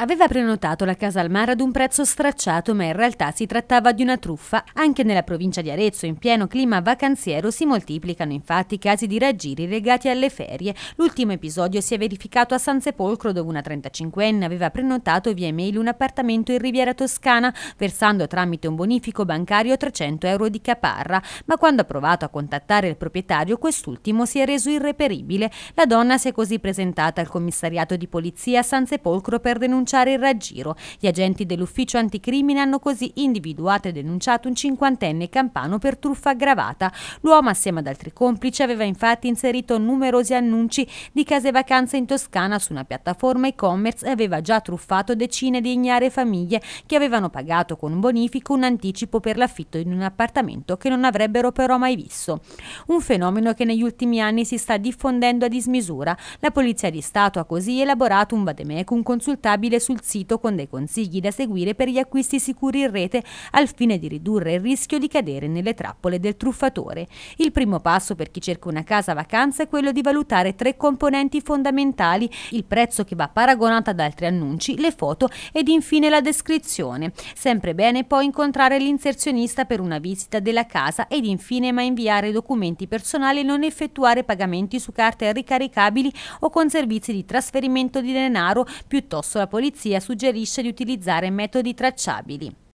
Aveva prenotato la casa al mare ad un prezzo stracciato, ma in realtà si trattava di una truffa. Anche nella provincia di Arezzo, in pieno clima vacanziero, si moltiplicano infatti casi di raggiri legati alle ferie. L'ultimo episodio si è verificato a San Sepolcro, dove una 35enne aveva prenotato via email un appartamento in Riviera Toscana, versando tramite un bonifico bancario 300 euro di caparra. Ma quando ha provato a contattare il proprietario, quest'ultimo si è reso irreperibile. La donna si è così presentata al commissariato di polizia a San Sepolcro per denunciare denunciare il raggiro. Gli agenti dell'ufficio anticrimine hanno così individuato e denunciato un cinquantenne campano per truffa aggravata. L'uomo, assieme ad altri complici, aveva infatti inserito numerosi annunci di case vacanze in Toscana su una piattaforma e-commerce e aveva già truffato decine di ignare famiglie che avevano pagato con un bonifico un anticipo per l'affitto di un appartamento che non avrebbero però mai visto. Un fenomeno che negli ultimi anni si sta diffondendo a dismisura. La Polizia di Stato ha così elaborato un vademecum consultabile sul sito con dei consigli da seguire per gli acquisti sicuri in rete al fine di ridurre il rischio di cadere nelle trappole del truffatore. Il primo passo per chi cerca una casa vacanza è quello di valutare tre componenti fondamentali, il prezzo che va paragonato ad altri annunci, le foto ed infine la descrizione. Sempre bene poi incontrare l'inserzionista per una visita della casa ed infine ma inviare documenti personali e non effettuare pagamenti su carte ricaricabili o con servizi di trasferimento di denaro piuttosto la polizia polizia suggerisce di utilizzare metodi tracciabili.